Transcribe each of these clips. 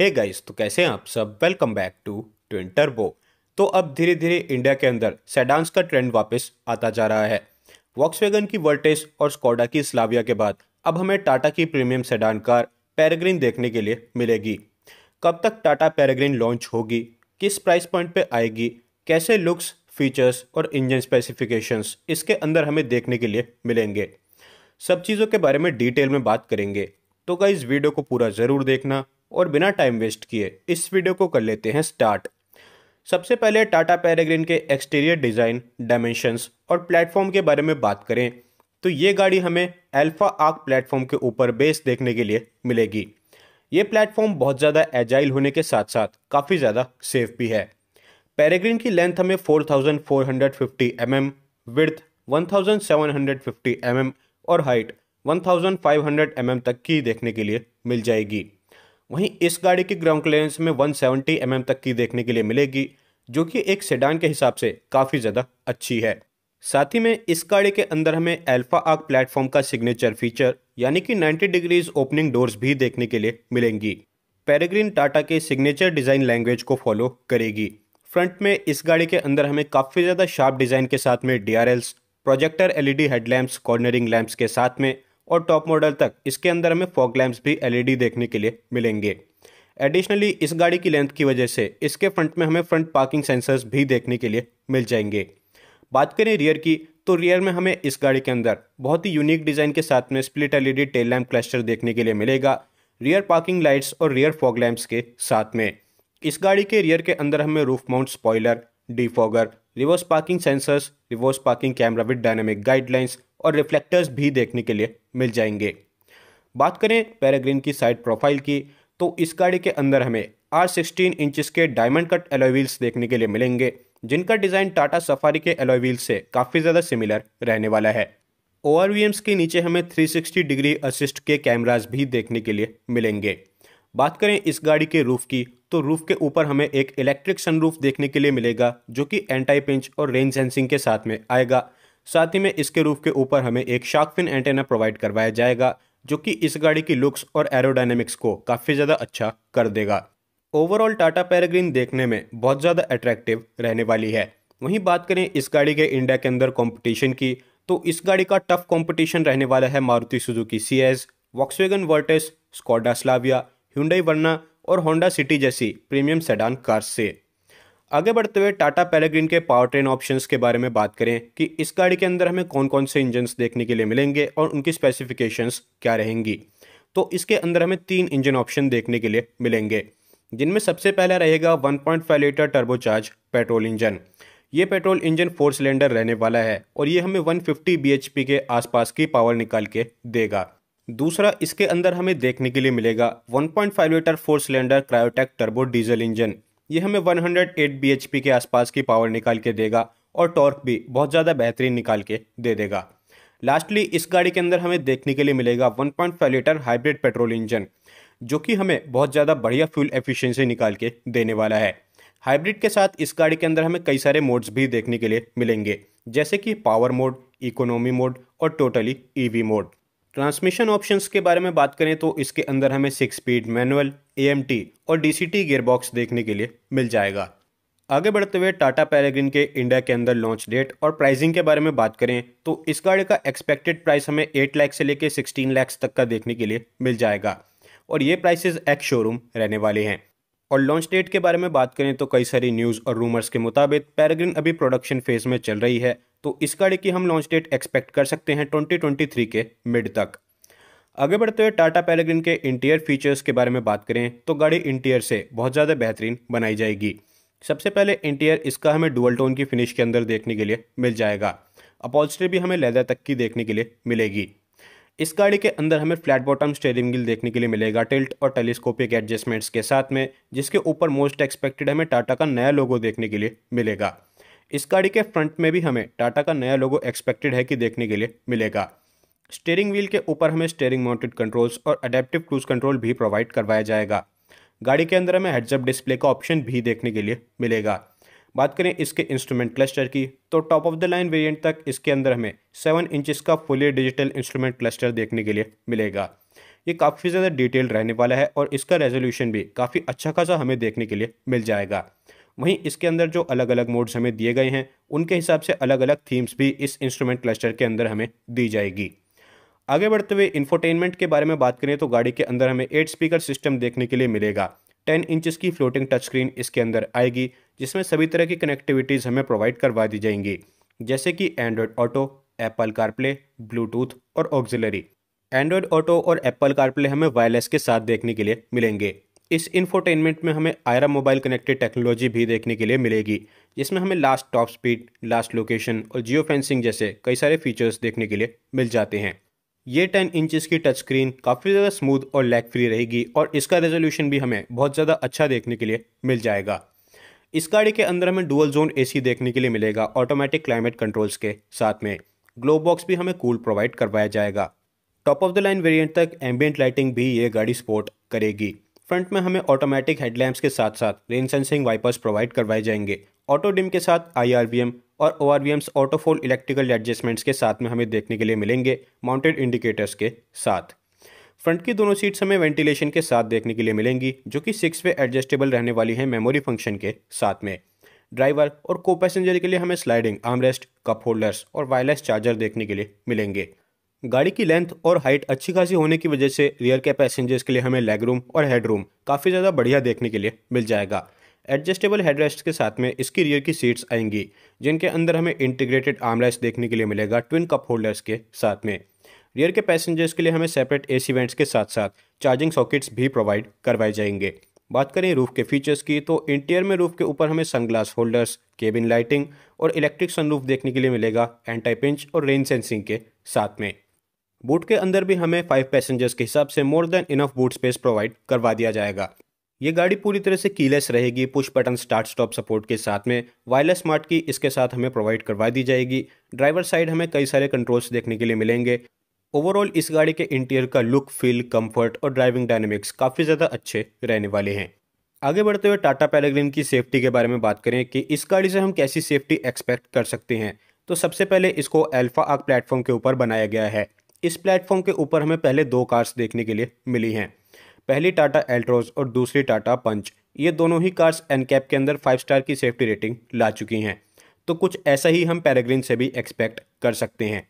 हे hey guys तो कैसे हैं आप सब welcome back to twin turbo तो अब धीरे धीरे इंडिया के अंदर सेडांस का ट्रेंड वापस आता जा रहा है वॉक्सवेगन की वर्टेस और स्कोडा की स्लाविया के बाद अब हमें टाटा की प्रीमियम सेडान कार पैराग्रीन देखने के लिए मिलेगी कब तक टाटा पैराग्रीन लॉन्च होगी किस प्राइस पॉइंट पर आएगी कैसे लुक्स फीचर्स और इंजन स्पेसिफिकेशंस इसके अंदर हमें देखने के लिए मिलेंगे सब चीज़ों के बारे में डिटेल में बात करेंगे तो गाइज़ वीडियो को पूरा ज़रूर देखना और बिना टाइम वेस्ट किए इस वीडियो को कर लेते हैं स्टार्ट सबसे पहले टाटा पैराग्रीन के एक्सटीरियर डिज़ाइन डायमेंशंस और प्लेटफॉर्म के बारे में बात करें तो ये गाड़ी हमें अल्फा आर्क प्लेटफॉर्म के ऊपर बेस देखने के लिए मिलेगी ये प्लेटफॉर्म बहुत ज़्यादा एजाइल होने के साथ साथ काफ़ी ज़्यादा सेफ भी है पैराग्रीन की लेंथ हमें 4450 mm, विड्थ 1750 mm और हाइट 1500 mm तक की देखने के लिए मिल जाएगी वहीं इस गाड़ी की ग्राउंड क्लियरेंस में 170 सेवेंटी mm तक की देखने के लिए मिलेगी जो कि एक सेडान के हिसाब से काफ़ी ज़्यादा अच्छी है साथ ही में इस गाड़ी के अंदर हमें एल्फा आग प्लेटफॉर्म का सिग्नेचर फीचर यानी कि 90 डिग्रीज ओपनिंग डोर्स भी देखने के लिए मिलेंगी पेरेग्रीन टाटा के सिग्नेचर डिज़ाइन लैंग्वेज को फॉलो करेगी फ्रंट में इस गाड़ी के अंदर हमें काफ़ी ज़्यादा शार्प डिज़ाइन के साथ में D projector LED headlamps cornering lamps के साथ में और टॉप मॉडल तक इसके अंदर हमें फॉग लैम्प्स भी एलईडी देखने के लिए मिलेंगे एडिशनली इस गाड़ी की लेंथ की वजह से इसके फ्रंट में हमें फ्रंट पार्किंग सेंसर्स भी देखने के लिए मिल जाएंगे बात करें रियर की तो रियर में हमें इस गाड़ी के अंदर बहुत ही यूनिक डिज़ाइन के साथ में split LED tail lamp cluster देखने के लिए मिलेगा रियर पार्किंग लाइट्स और रियर फॉग लैम्प्स के साथ में इस गाड़ी के रियर के अंदर हमें roof mount spoiler defogger reverse parking sensors reverse parking camera with dynamic guidelines और रिफ्लेक्टर्स भी देखने के लिए मिल जाएंगे बात करें पैराग्रीन की साइड प्रोफाइल की तो इस गाड़ी के अंदर हमें आर सिक्सटीन इंचज़ के डायमंड कट एलोई व्हील्स देखने के लिए मिलेंगे जिनका डिज़ाइन टाटा सफारी के एलोई व्हील्स से काफ़ी ज़्यादा सिमिलर रहने वाला है एम्स के नीचे हमें 360 डिग्री असिस्ट के कैमराज भी देखने के लिए मिलेंगे बात करें इस गाड़ी के रूफ़ की तो रूफ़ के ऊपर हमें एक इलेक्ट्रिक सनरूफ देखने के लिए मिलेगा जो कि एंटाई पिंच और रेंज सेंसिंग के साथ में आएगा साथ ही में इसके रूफ के ऊपर हमें एक शार्कफिन एंटेना प्रोवाइड करवाया जाएगा जो कि इस गाड़ी की लुक्स और एरोडाइनमिक्स को काफ़ी ज़्यादा अच्छा कर देगा ओवरऑल टाटा पैराग्रीन देखने में बहुत ज़्यादा अट्रैक्टिव रहने वाली है वहीं बात करें इस गाड़ी के इंडिया के अंदर कॉम्पिटिशन की तो इस गाड़ी का टफ कॉम्पिटिशन रहने वाला है Maruti Suzuki C S Volkswagen Virtus Skoda Slavia Hyundai Verna और होंडा सिटी जैसी प्रीमियम सेडान कार्स से आगे बढ़ते हुए टाटा पैराग्रीन के पावर ट्रेन ऑप्शन के बारे में बात करें कि इस गाड़ी के अंदर हमें कौन कौन से इंजन देखने के लिए मिलेंगे और उनकी स्पेसिफिकेशंस क्या रहेंगी तो इसके अंदर हमें तीन इंजन ऑप्शन देखने के लिए मिलेंगे जिनमें सबसे पहला रहेगा 1.5 लीटर टर्बोचार्ज पेट्रोल इंजन ये पेट्रोल इंजन फोर सिलेंडर रहने वाला है और ये हमें 150 पी के आसपास की पावर निकाल के देगा दूसरा इसके अंदर हमें देखने के लिए मिलेगा 1.5 litre four cylinder Kryotec turbo diesel engine ये हमें 108 हंड्रेड के आसपास की पावर निकाल के देगा और टॉर्क भी बहुत ज़्यादा बेहतरीन निकाल के दे देगा लास्टली इस गाड़ी के अंदर हमें देखने के लिए मिलेगा 1.5 लीटर हाइब्रिड पेट्रोल इंजन जो कि हमें बहुत ज़्यादा बढ़िया फ्यूल एफिशिएंसी निकाल के देने वाला है हाइब्रिड के साथ इस गाड़ी के अंदर हमें कई सारे मोड्स भी देखने के लिए मिलेंगे जैसे कि पावर मोड इकोनॉमी मोड और totally EV mode transmission options के बारे में बात करें तो इसके अंदर हमें सिक्स स्पीड मैनुअल ए और डी सी गियरबॉक्स देखने के लिए मिल जाएगा आगे बढ़ते हुए टाटा पैराग्रीन के इंडिया के अंदर लॉन्च डेट और प्राइसिंग के बारे में बात करें तो इस गाड़ी का एक्सपेक्टेड प्राइस हमें एट लैक्स से लेकर सिक्सटीन लैक्स तक का देखने के लिए मिल जाएगा और ये प्राइसेस एक्स शोरूम रहने वाले हैं और लॉन्च डेट के बारे में बात करें तो कई सारी न्यूज़ और रूमर्स के मुताबिक पैराग्रीन अभी प्रोडक्शन फेज में चल रही है तो इस गाड़ी की हम लॉन्च डेट एक्सपेक्ट कर सकते हैं 2023 के मिड तक आगे बढ़ते हुए टाटा पैराग्रिन के इंटीरियर फीचर्स के बारे में बात करें तो गाड़ी इंटीरियर से बहुत ज़्यादा बेहतरीन बनाई जाएगी सबसे पहले इंटीरियर इसका हमें डुअल टोन की फिनिश के अंदर देखने के लिए मिल जाएगा अपॉल्स्ट्री भी हमें लेदर तक की देखने के लिए मिलेगी इस गाड़ी के अंदर हमें फ्लैट बॉटम स्टेयरिंग व्हील देखने के लिए मिलेगा टिल्ट और टेलीस्कोपिक एडजस्टमेंट्स के साथ में जिसके ऊपर मोस्ट एक्सपेक्टेड हमें टाटा का नया लोगो देखने के लिए मिलेगा इस गाड़ी के फ्रंट में भी हमें टाटा का नया लोगो एक्सपेक्टेड है कि देखने के लिए मिलेगा स्टेयरिंग व्हील के ऊपर हमें स्टेयरिंग माउंटेड कंट्रोल्स और अडेप्टिव क्रूज कंट्रोल भी प्रोवाइड करवाया जाएगा गाड़ी के अंदर हमें हेडजअप डिस्प्ले का ऑप्शन भी देखने के लिए मिलेगा बात करें इसके इंस्ट्रूमेंट क्लस्टर की तो top of the line variant तक इसके अंदर हमें सेवन इंचज़ का फुली डिजिटल इंस्ट्रूमेंट क्लस्टर देखने के लिए मिलेगा ये काफ़ी ज़्यादा डिटेल रहने वाला है और इसका रेजोल्यूशन भी काफ़ी अच्छा खासा हमें देखने के लिए मिल जाएगा वहीं इसके अंदर जो अलग अलग मोड्स हमें दिए गए हैं उनके हिसाब से अलग अलग थीम्स भी इस इंस्ट्रूमेंट क्लस्टर के अंदर हमें दी जाएगी आगे बढ़ते हुए इन्फोटेनमेंट के बारे में बात करें तो गाड़ी के अंदर हमें एट स्पीकर सिस्टम देखने के लिए मिलेगा टेन इंचज़ की फ्लोटिंग टच स्क्रीन इसके अंदर आएगी जिसमें सभी तरह की कनेक्टिविटीज़ हमें प्रोवाइड करवा दी जाएंगी जैसे कि Android Auto Apple CarPlay Bluetooth और ऑक्जिलरी एंड्रॉयड ऑटो और एप्पल कारप्ले हमें वायरलेस के साथ देखने के लिए मिलेंगे इस इन्फोटेनमेंट में हमें आयरा मोबाइल कनेक्टेड टेक्नोलॉजी भी देखने के लिए मिलेगी जिसमें हमें last top speed last location और जियो फेंसिंग जैसे कई सारे फीचर्स देखने के लिए मिल जाते हैं ये 10 इंचज की टच स्क्रीन काफ़ी ज़्यादा स्मूथ और लैग फ्री रहेगी और इसका रेजोल्यूशन भी हमें बहुत ज़्यादा अच्छा देखने के लिए मिल जाएगा इस गाड़ी के अंदर हमें डुअल जोन एसी देखने के लिए मिलेगा ऑटोमेटिक क्लाइमेट कंट्रोल्स के साथ में ग्लो बॉक्स भी हमें कूल प्रोवाइड करवाया जाएगा top of the line variant तक एम्बियंट लाइटिंग भी ये गाड़ी सपोर्ट करेगी फ्रंट में हमें ऑटोमेटिक हेडलैम्प्स के साथ साथ रेन सेंसिंग वाइपर्स प्रोवाइड करवाए जाएंगे ऑटो डिम के साथ आई और ओ आर ऑटोफोल इलेक्ट्रिकल एडजस्टमेंट्स के साथ में हमें देखने के लिए मिलेंगे माउंटेड इंडिकेटर्स के साथ फ्रंट की दोनों सीट्स हमें वेंटिलेशन के साथ देखने के लिए मिलेंगी जो कि सिक्स वे एडजस्टेबल रहने वाली है मेमोरी फंक्शन के साथ में ड्राइवर और को पैसेंजर के लिए हमें स्लाइडिंग आर्मरेस्ट कप होल्डर्स और वायरलेस चार्जर देखने के लिए मिलेंगे गाड़ी की लेंथ और हाइट अच्छी खासी होने की वजह से रियर के पैसेंजर्स के लिए हमें लेग रूम और हेड रूम काफ़ी ज़्यादा बढ़िया देखने के लिए मिल जाएगा एडजस्टेबल हेडरेस्ट के साथ में इसकी रियर की सीट्स आएंगी जिनके अंदर हमें इंटीग्रेटेड आर्मरेस्ट देखने के लिए मिलेगा ट्विन कप होल्डर्स के साथ में रियर के पैसेंजर्स के लिए हमें सेपरेट ए वेंट्स के साथ साथ चार्जिंग सॉकेट्स भी प्रोवाइड करवाए जाएंगे बात करें रूफ़ के फीचर्स की तो इंटीरियर में रूफ़ के ऊपर हमें सनग्लास होल्डर्स केबिन लाइटिंग और इलेक्ट्रिक सनरूफ देखने के लिए मिलेगा एंटी पिंच और रेन सेंसिंग के साथ में बूट के अंदर भी हमें फाइव पैसेंजर्स के हिसाब से more than enough boot space provide करवा दिया जाएगा ये गाड़ी पूरी तरह से कीलेस रहेगी push button start stop support के साथ में वायरलेस स्मार्ट की इसके साथ हमें प्रोवाइड करवा दी जाएगी ड्राइवर साइड हमें कई सारे कंट्रोल्स देखने के लिए मिलेंगे ओवरऑल इस गाड़ी के इंटीरियर का लुक फील कंफर्ट और ड्राइविंग डायनेमिक्स काफ़ी ज़्यादा अच्छे रहने वाले हैं आगे बढ़ते हुए टाटा पैलेग्रीन की सेफ्टी के बारे में बात करें कि इस गाड़ी से हम कैसी सेफ्टी एक्सपेक्ट कर सकते हैं तो सबसे पहले इसको एल्फा आग प्लेटफॉर्म के ऊपर बनाया गया है इस प्लेटफॉर्म के ऊपर हमें पहले दो कार्स देखने के लिए मिली हैं पहली टाटा एल्ट्रोज और दूसरी टाटा पंच ये दोनों ही कार्स एनकैप के अंदर फाइव स्टार की सेफ्टी रेटिंग ला चुकी हैं तो कुछ ऐसा ही हम पैराग्रीन से भी एक्सपेक्ट कर सकते हैं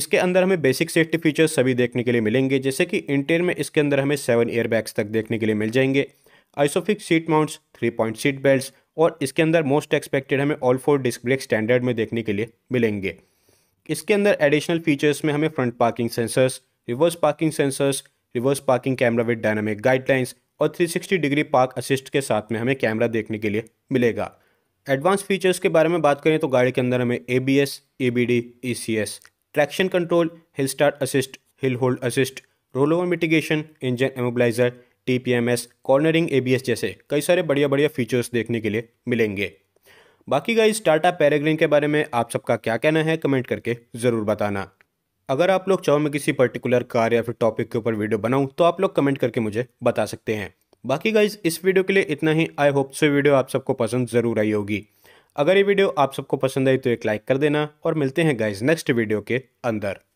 इसके अंदर हमें बेसिक सेफ्टी फीचर्स सभी देखने के लिए मिलेंगे जैसे कि इंटेयर में इसके अंदर हमें सेवन एयरबैग्स तक देखने के लिए मिल जाएंगे ISOFIX seat mounts three point seat belt और इसके अंदर मोस्ट एक्सपेक्टेड हमें all four disc brake standard में देखने के लिए मिलेंगे इसके अंदर एडिशनल फीचर्स में हमें front parking sensors reverse parking sensors reverse parking camera with dynamic guidelines और 360 डिग्री पार्क असिस्ट के साथ में हमें कैमरा देखने के लिए मिलेगा एडवांस फीचर्स के बारे में बात करें तो गाड़ी के अंदर हमें A B S A B D E C S traction control hill start assist hill hold assist roll over mitigation engine immobiliser T P M S cornering A B S जैसे कई सारे बढ़िया बढ़िया फीचर्स देखने के लिए मिलेंगे बाकी गाइस टाटा पैराग्रीन के बारे में आप सबका क्या कहना है कमेंट करके ज़रूर बताना अगर आप लोग चाहो मैं किसी पर्टिकुलर कार या फिर टॉपिक के ऊपर वीडियो बनाऊँ तो आप लोग कमेंट करके मुझे बता सकते हैं बाकी गाइज इस वीडियो के लिए इतना ही आई होप से वीडियो आप सबको पसंद ज़रूर आई होगी अगर ये वीडियो आप सबको पसंद आई तो एक लाइक कर देना और मिलते हैं गाइज नेक्स्ट वीडियो के अंदर